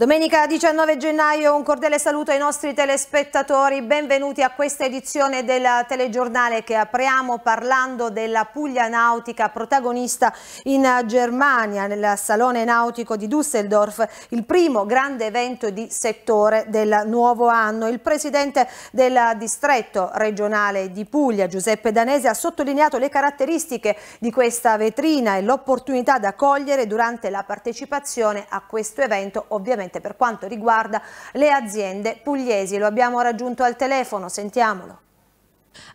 Domenica 19 gennaio un cordiale saluto ai nostri telespettatori, benvenuti a questa edizione del telegiornale che apriamo parlando della Puglia Nautica protagonista in Germania nel Salone Nautico di Düsseldorf, il primo grande evento di settore del nuovo anno. Il presidente del distretto regionale di Puglia, Giuseppe Danese, ha sottolineato le caratteristiche di questa vetrina e l'opportunità da cogliere durante la partecipazione a questo evento ovviamente per quanto riguarda le aziende pugliesi. Lo abbiamo raggiunto al telefono, sentiamolo.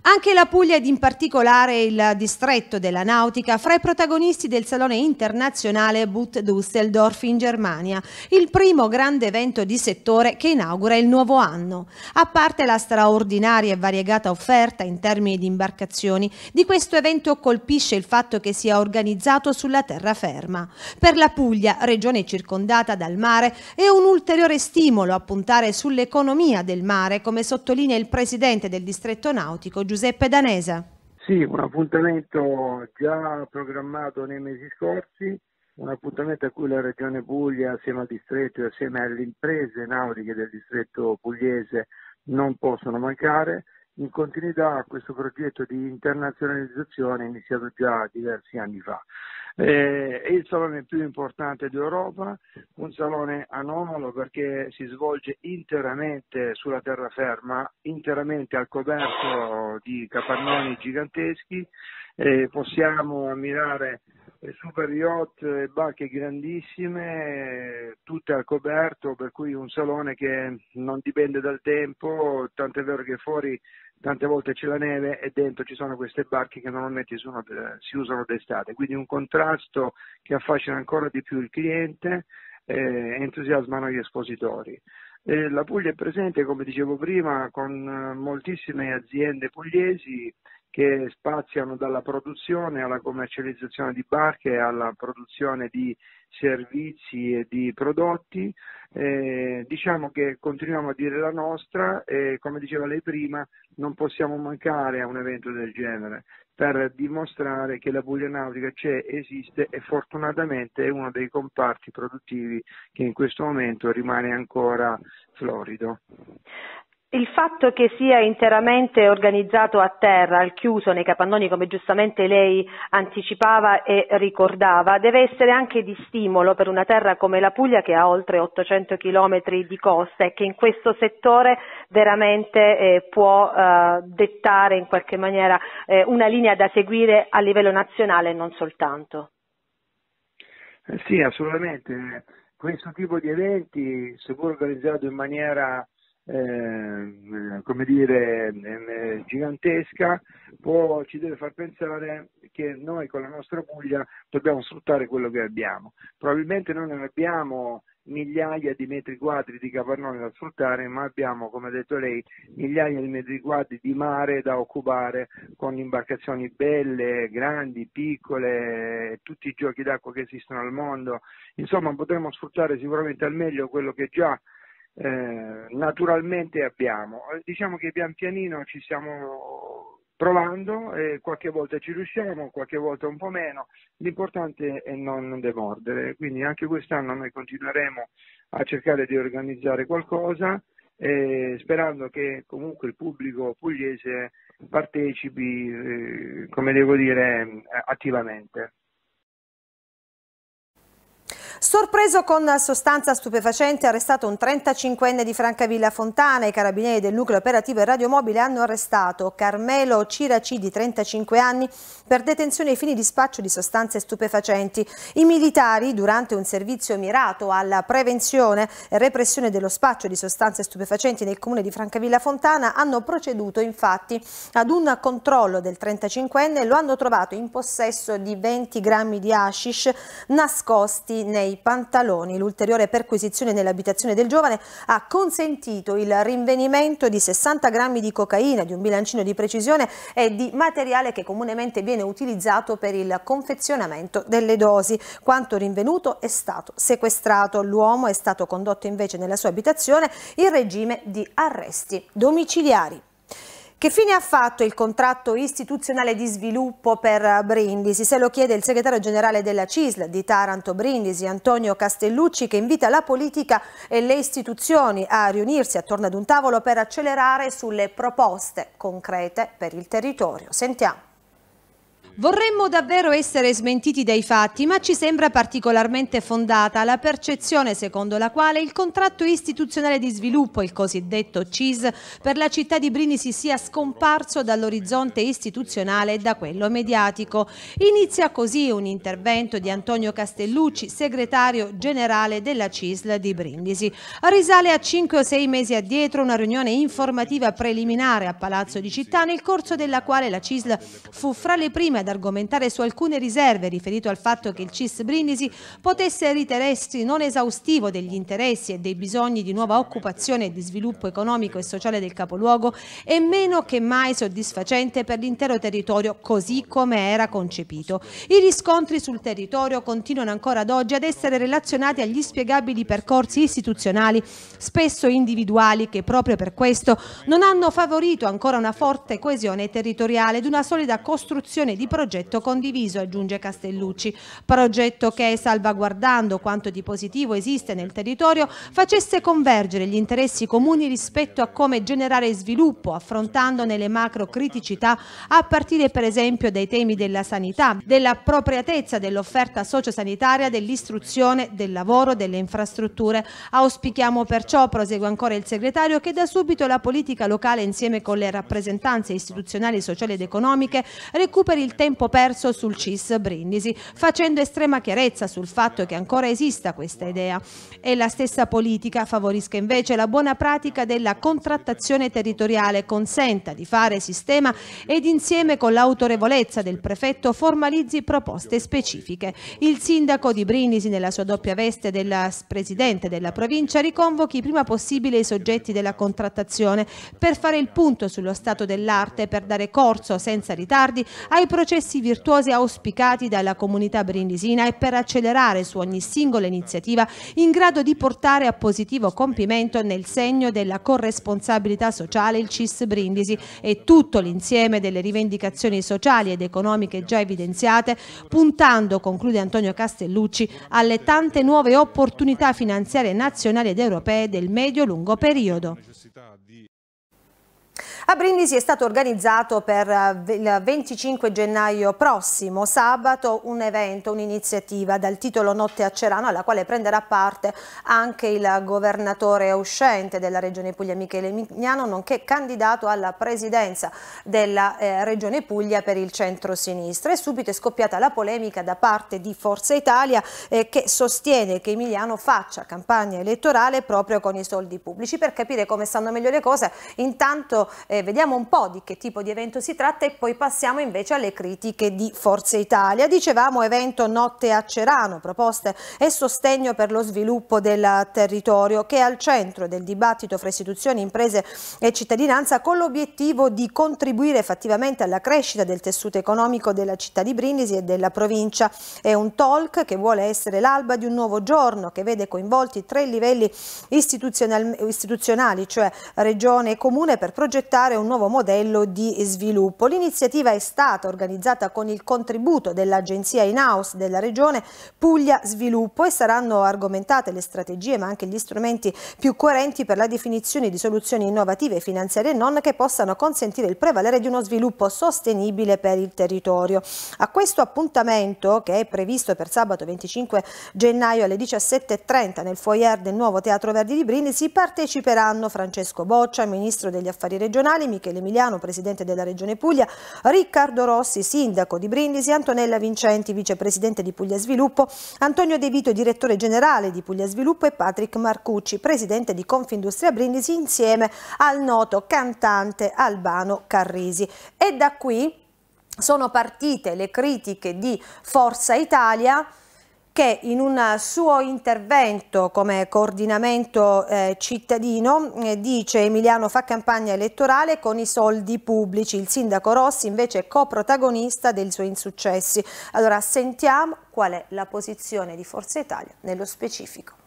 Anche la Puglia ed in particolare il distretto della nautica fra i protagonisti del Salone internazionale Boot Düsseldorf in Germania, il primo grande evento di settore che inaugura il nuovo anno. A parte la straordinaria e variegata offerta in termini di imbarcazioni, di questo evento colpisce il fatto che sia organizzato sulla terraferma. Per la Puglia, regione circondata dal mare, è un ulteriore stimolo a puntare sull'economia del mare, come sottolinea il presidente del distretto nautico didattico. Giuseppe Danese. Sì, un appuntamento già programmato nei mesi scorsi, un appuntamento a cui la Regione Puglia assieme al distretto e assieme alle imprese nautiche del distretto pugliese non possono mancare, in continuità a questo progetto di internazionalizzazione iniziato già diversi anni fa. Eh, è il salone più importante d'Europa, un salone anomalo perché si svolge interamente sulla terraferma, interamente al coperto di capannoni giganteschi. Eh, possiamo ammirare super yacht e barche grandissime, tutte al coperto, per cui un salone che non dipende dal tempo, tant'è vero che fuori tante volte c'è la neve e dentro ci sono queste barche che normalmente sono, si usano d'estate, quindi un contrasto che affascina ancora di più il cliente e eh, entusiasmano gli espositori. Eh, la Puglia è presente, come dicevo prima, con eh, moltissime aziende pugliesi che spaziano dalla produzione alla commercializzazione di barche, alla produzione di servizi e di prodotti. Eh, diciamo che continuiamo a dire la nostra e come diceva lei prima non possiamo mancare a un evento del genere per dimostrare che la Puglia Nautica c'è, esiste e fortunatamente è uno dei comparti produttivi che in questo momento rimane ancora florido il fatto che sia interamente organizzato a terra, al chiuso, nei capannoni, come giustamente lei anticipava e ricordava, deve essere anche di stimolo per una terra come la Puglia che ha oltre 800 chilometri di costa e che in questo settore veramente eh, può eh, dettare in qualche maniera eh, una linea da seguire a livello nazionale e non soltanto. Eh, sì, assolutamente. Questo tipo di eventi, seppur organizzato in maniera Ehm, come dire, ehm, eh, gigantesca, può, ci deve far pensare che noi con la nostra Puglia dobbiamo sfruttare quello che abbiamo. Probabilmente noi non abbiamo migliaia di metri quadri di capannone da sfruttare, ma abbiamo, come ha detto lei, migliaia di metri quadri di mare da occupare con imbarcazioni belle, grandi, piccole, tutti i giochi d'acqua che esistono al mondo. Insomma, potremmo sfruttare sicuramente al meglio quello che già eh, naturalmente abbiamo. Eh, diciamo che pian pianino ci stiamo provando, e qualche volta ci riusciamo, qualche volta un po' meno, l'importante è non demordere, quindi anche quest'anno noi continueremo a cercare di organizzare qualcosa eh, sperando che comunque il pubblico pugliese partecipi, eh, come devo dire, attivamente. Sorpreso con sostanza stupefacente, arrestato un 35enne di Francavilla Fontana. I carabinieri del nucleo operativo e radiomobile hanno arrestato Carmelo Ciraci di 35 anni per detenzione ai fini di spaccio di sostanze stupefacenti. I militari, durante un servizio mirato alla prevenzione e repressione dello spaccio di sostanze stupefacenti nel comune di Francavilla Fontana, hanno proceduto infatti ad un controllo del 35enne e lo hanno trovato in possesso di 20 grammi di hashish nascosti nei dei pantaloni. L'ulteriore perquisizione nell'abitazione del giovane ha consentito il rinvenimento di 60 grammi di cocaina, di un bilancino di precisione e di materiale che comunemente viene utilizzato per il confezionamento delle dosi. Quanto rinvenuto è stato sequestrato. L'uomo è stato condotto invece nella sua abitazione in regime di arresti domiciliari. Che fine ha fatto il contratto istituzionale di sviluppo per Brindisi? Se lo chiede il segretario generale della CISL di Taranto Brindisi, Antonio Castellucci, che invita la politica e le istituzioni a riunirsi attorno ad un tavolo per accelerare sulle proposte concrete per il territorio. Sentiamo. Vorremmo davvero essere smentiti dai fatti, ma ci sembra particolarmente fondata la percezione secondo la quale il contratto istituzionale di sviluppo, il cosiddetto CIS, per la città di Brindisi sia scomparso dall'orizzonte istituzionale e da quello mediatico. Inizia così un intervento di Antonio Castellucci, segretario generale della CISL di Brindisi. Risale a 5 o 6 mesi addietro una riunione informativa preliminare a Palazzo di Città nel corso della quale la CISL fu fra le prime ad argomentare su alcune riserve riferito al fatto che il CIS Brindisi potesse ritenersi non esaustivo degli interessi e dei bisogni di nuova occupazione e di sviluppo economico e sociale del capoluogo e meno che mai soddisfacente per l'intero territorio così come era concepito. I riscontri sul territorio continuano ancora ad oggi ad essere relazionati agli spiegabili percorsi istituzionali, spesso individuali, che proprio per questo non hanno favorito ancora una forte coesione territoriale ed una solida costruzione di progetto condiviso, aggiunge Castellucci. Progetto che, salvaguardando quanto di positivo esiste nel territorio, facesse convergere gli interessi comuni rispetto a come generare sviluppo, affrontandone le macro criticità, a partire per esempio dai temi della sanità, dell'appropriatezza dell'offerta sociosanitaria, dell'istruzione, del lavoro, delle infrastrutture. Auspichiamo perciò, prosegue ancora il segretario, che da subito la politica locale insieme con le rappresentanze istituzionali, sociali ed economiche recuperi il tempo tempo perso sul CIS Brindisi, facendo estrema chiarezza sul fatto che ancora esista questa idea e la stessa politica favorisca invece la buona pratica della contrattazione territoriale, consenta di fare sistema ed insieme con l'autorevolezza del prefetto formalizzi proposte specifiche. Il sindaco di Brindisi nella sua doppia veste del presidente della provincia riconvochi prima possibile i soggetti della contrattazione per fare il punto sullo stato dell'arte per dare corso senza ritardi ai processi processi virtuosi auspicati dalla comunità brindisina e per accelerare su ogni singola iniziativa in grado di portare a positivo compimento nel segno della corresponsabilità sociale il CIS Brindisi e tutto l'insieme delle rivendicazioni sociali ed economiche già evidenziate, puntando, conclude Antonio Castellucci, alle tante nuove opportunità finanziarie nazionali ed europee del medio-lungo periodo. A Brindisi è stato organizzato per eh, il 25 gennaio prossimo, sabato, un evento, un'iniziativa dal titolo Notte a Cerano alla quale prenderà parte anche il governatore uscente della Regione Puglia Michele Mignano, nonché candidato alla presidenza della eh, Regione Puglia per il centro-sinistra. E subito è scoppiata la polemica da parte di Forza Italia eh, che sostiene che Emiliano faccia campagna elettorale proprio con i soldi pubblici. Per capire come stanno meglio le cose, intanto eh, eh, vediamo un po' di che tipo di evento si tratta e poi passiamo invece alle critiche di Forza Italia. Dicevamo evento Notte a Cerano, proposte e sostegno per lo sviluppo del territorio che è al centro del dibattito fra istituzioni, imprese e cittadinanza con l'obiettivo di contribuire effettivamente alla crescita del tessuto economico della città di Brindisi e della provincia. È un talk che vuole essere l'alba di un nuovo giorno che vede coinvolti tre livelli istituzionali cioè regione e comune per progettare creare un nuovo modello di sviluppo. L'iniziativa è stata organizzata con il contributo dell'agenzia in-house della regione Puglia Sviluppo e saranno argomentate le strategie ma anche gli strumenti più coerenti per la definizione di soluzioni innovative, finanziarie e non che possano consentire il prevalere di uno sviluppo sostenibile per il territorio. A questo appuntamento, che è previsto per sabato 25 gennaio alle 17.30 nel foyer del nuovo Teatro Verdi di Brindisi parteciperanno Francesco Boccia, Ministro degli Affari Regionali, comunali, Michele Emiliano, presidente della Regione Puglia, Riccardo Rossi, sindaco di Brindisi, Antonella Vincenti, vicepresidente di Puglia Sviluppo, Antonio De Vito, direttore generale di Puglia Sviluppo e Patrick Marcucci, presidente di Confindustria Brindisi, insieme al noto cantante Albano Carrisi. E da qui sono partite le critiche di Forza Italia che in un suo intervento come coordinamento eh, cittadino eh, dice Emiliano fa campagna elettorale con i soldi pubblici, il sindaco Rossi invece è coprotagonista dei suoi insuccessi. Allora sentiamo qual è la posizione di Forza Italia nello specifico.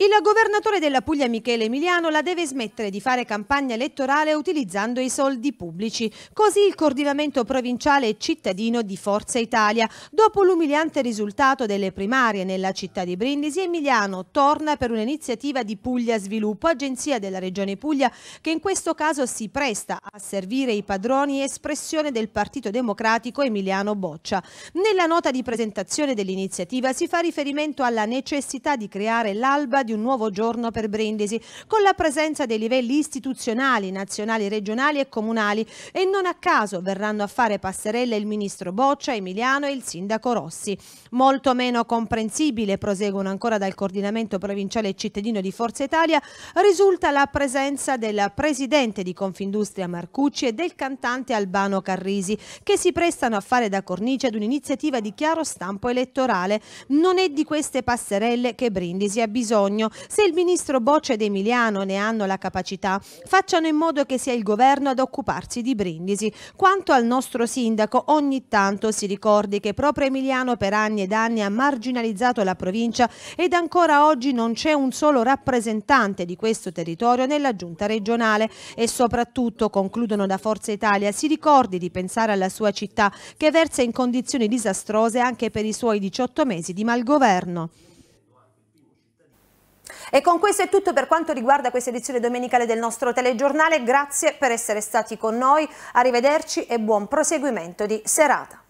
Il governatore della Puglia Michele Emiliano la deve smettere di fare campagna elettorale utilizzando i soldi pubblici. Così il coordinamento provinciale e cittadino di Forza Italia. Dopo l'umiliante risultato delle primarie nella città di Brindisi, Emiliano torna per un'iniziativa di Puglia Sviluppo, agenzia della regione Puglia, che in questo caso si presta a servire i padroni espressione del Partito Democratico Emiliano Boccia. Nella nota di presentazione dell'iniziativa si fa riferimento alla necessità di creare l'alba di un nuovo giorno per Brindisi, con la presenza dei livelli istituzionali, nazionali, regionali e comunali e non a caso verranno a fare passerelle il ministro Boccia, Emiliano e il sindaco Rossi. Molto meno comprensibile, proseguono ancora dal coordinamento provinciale e cittadino di Forza Italia, risulta la presenza del presidente di Confindustria Marcucci e del cantante Albano Carrisi, che si prestano a fare da cornice ad un'iniziativa di chiaro stampo elettorale. Non è di queste passerelle che Brindisi ha bisogno bisogno. Se il ministro Boccia ed Emiliano ne hanno la capacità, facciano in modo che sia il governo ad occuparsi di Brindisi. Quanto al nostro sindaco, ogni tanto si ricordi che proprio Emiliano per anni ed anni ha marginalizzato la provincia ed ancora oggi non c'è un solo rappresentante di questo territorio nella giunta regionale e soprattutto, concludono da Forza Italia, si ricordi di pensare alla sua città che versa in condizioni disastrose anche per i suoi 18 mesi di malgoverno. E con questo è tutto per quanto riguarda questa edizione domenicale del nostro telegiornale. Grazie per essere stati con noi, arrivederci e buon proseguimento di serata.